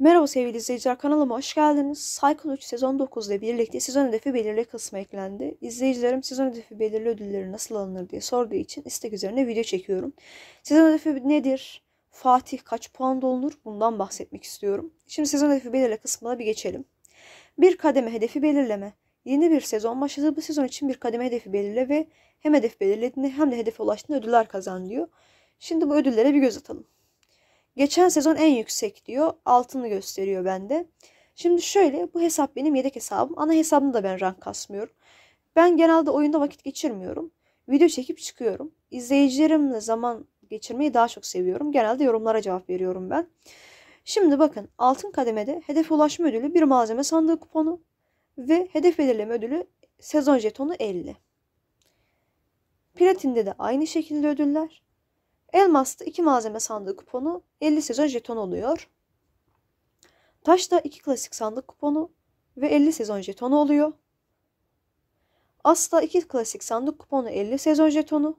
Merhaba sevgili izleyiciler kanalıma hoş geldiniz. Cycle 3 sezon 9 ile birlikte sezon hedefi belirli kısmı eklendi. İzleyicilerim sezon hedefi belirli ödülleri nasıl alınır diye sorduğu için istek üzerine video çekiyorum. Sezon hedefi nedir? Fatih kaç puan dolunur? Bundan bahsetmek istiyorum. Şimdi sezon hedefi belirli kısmına bir geçelim. Bir kademe hedefi belirleme. Yeni bir sezon başladı. Bu sezon için bir kademe hedefi belirle ve hem hedef belirlediğinde hem de hedefe ulaştığında ödüller kazan diyor. Şimdi bu ödüllere bir göz atalım. Geçen sezon en yüksek diyor. Altını gösteriyor bende. Şimdi şöyle bu hesap benim yedek hesabım. Ana hesabımda da ben rank kasmıyorum. Ben genelde oyunda vakit geçirmiyorum. Video çekip çıkıyorum. İzleyicilerimle zaman geçirmeyi daha çok seviyorum. Genelde yorumlara cevap veriyorum ben. Şimdi bakın altın kademede hedef ulaşma ödülü bir malzeme sandığı kuponu ve hedef belirleme ödülü sezon jetonu 50. Platinde de aynı şekilde ödüller. Elmas'ta iki malzeme sandığı kuponu 50 sezon jeton oluyor. Taş'ta iki klasik sandık kuponu ve 50 sezon jetonu oluyor. Asla iki klasik sandık kuponu 50 sezon jetonu.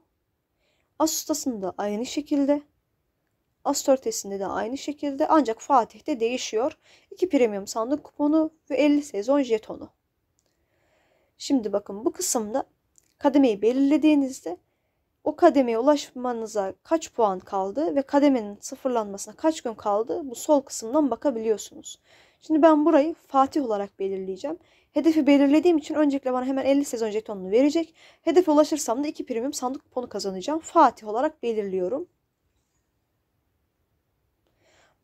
As ustasında aynı şekilde. As törtesinde de aynı şekilde ancak Fatih'te değişiyor. 2 premium sandık kuponu ve 50 sezon jetonu. Şimdi bakın bu kısımda kademeyi belirlediğinizde o kademeye ulaşmanıza kaç puan kaldı ve kademenin sıfırlanmasına kaç gün kaldı bu sol kısımdan bakabiliyorsunuz. Şimdi ben burayı Fatih olarak belirleyeceğim. Hedefi belirlediğim için öncelikle bana hemen 50 sezon jetonunu verecek. Hedefe ulaşırsam da 2 primim sandık kuponu kazanacağım. Fatih olarak belirliyorum.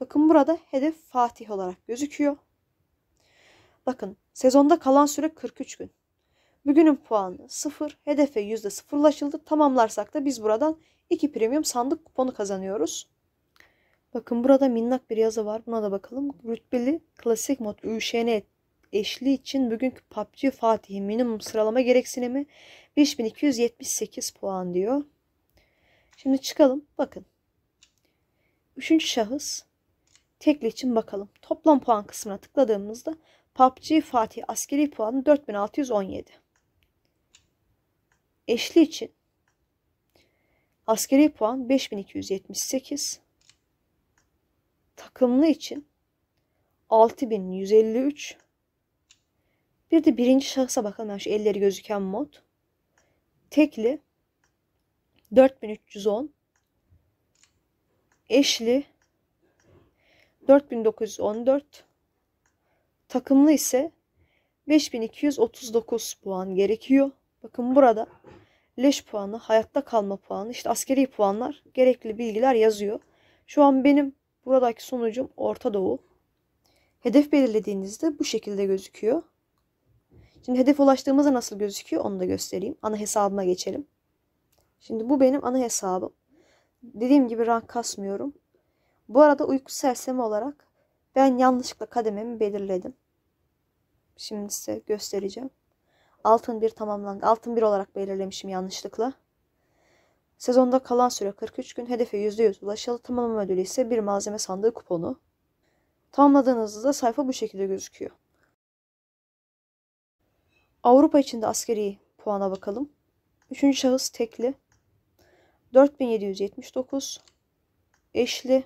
Bakın burada hedef Fatih olarak gözüküyor. Bakın sezonda kalan süre 43 gün. Bugünün puanı 0, hedefe %0 ulaşıldı. Tamamlarsak da biz buradan 2 premium sandık kuponu kazanıyoruz. Bakın burada minnak bir yazı var. Buna da bakalım. Rütbeli klasik mod ÜŞN eşli için bugünkü PUBG Fatih'in minimum sıralama gereksinimi 5278 puan diyor. Şimdi çıkalım. Bakın. Üçüncü şahıs tekli için bakalım. Toplam puan kısmına tıkladığımızda PUBG Fatih askeri puanı 4617 eşli için askeri puan 5278, takımlı için 6153, bir de birinci şahsa bakan şu elleri gözüken mod, tekli 4310, eşli 4914, takımlı ise 5239 puan gerekiyor. Bakın burada leş puanı, hayatta kalma puanı, işte askeri puanlar, gerekli bilgiler yazıyor. Şu an benim buradaki sonucum Orta Doğu. Hedef belirlediğinizde bu şekilde gözüküyor. Şimdi hedef ulaştığımızda nasıl gözüküyor onu da göstereyim. Ana hesabıma geçelim. Şimdi bu benim ana hesabım. Dediğim gibi rank kasmıyorum. Bu arada uyku sersemi olarak ben yanlışlıkla kadememi belirledim. Şimdi size göstereceğim altın bir tamamlandı. Altın bir olarak belirlemişim yanlışlıkla. Sezonda kalan süre 43 gün hedefe %100 ulaşalı tamamlama ödülü ise bir malzeme sandığı kuponu. Tamamladığınızda sayfa bu şekilde gözüküyor. Avrupa içinde askeri puana bakalım. Üçüncü şahıs tekli. 4779 eşli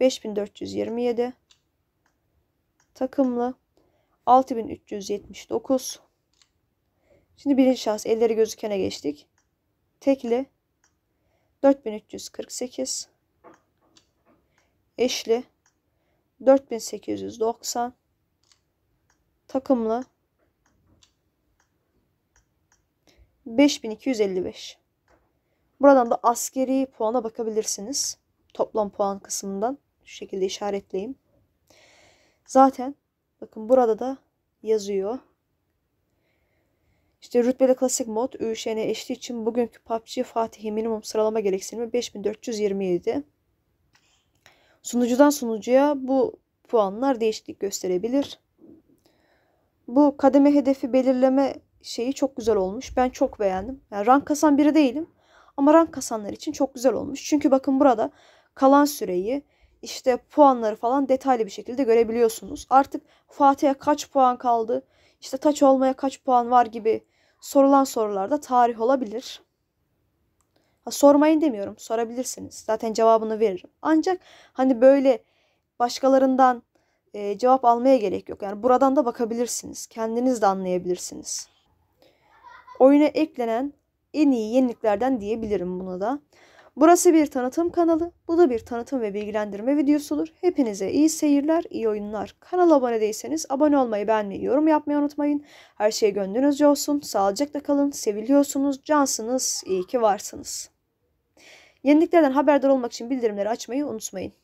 5427 takımlı 6379. Şimdi birinci şahıs elleri gözükene geçtik. Tekli 4348. Eşli 4890. Takımlı 5255. Buradan da askeri puana bakabilirsiniz. Toplam puan kısmından şu şekilde işaretleyeyim. Zaten Bakın burada da yazıyor. İşte rütbeli klasik mod ÜŞN'e eşliği için bugünkü PUBG Fatih'i minimum sıralama gereksinimi 5427. Sunucudan sunucuya bu puanlar değişiklik gösterebilir. Bu kademe hedefi belirleme şeyi çok güzel olmuş. Ben çok beğendim. Yani rank kasan biri değilim ama rank kasanlar için çok güzel olmuş. Çünkü bakın burada kalan süreyi, işte puanları falan detaylı bir şekilde görebiliyorsunuz. Artık Fatih'e kaç puan kaldı, işte taç olmaya kaç puan var gibi sorulan sorularda tarih olabilir. Ha, sormayın demiyorum, sorabilirsiniz. Zaten cevabını veririm. Ancak hani böyle başkalarından e, cevap almaya gerek yok. Yani buradan da bakabilirsiniz. Kendiniz de anlayabilirsiniz. Oyuna eklenen en iyi yeniliklerden diyebilirim bunu da. Burası bir tanıtım kanalı, bu da bir tanıtım ve bilgilendirme videosu olur. Hepinize iyi seyirler, iyi oyunlar. Kanala abone değilseniz abone olmayı, beğenmeyi, yorum yapmayı unutmayın. Her şey gönlünüzce olsun, sağlıcakla kalın, seviliyorsunuz, cansınız, iyi ki varsınız. Yeniliklerden haberdar olmak için bildirimleri açmayı unutmayın.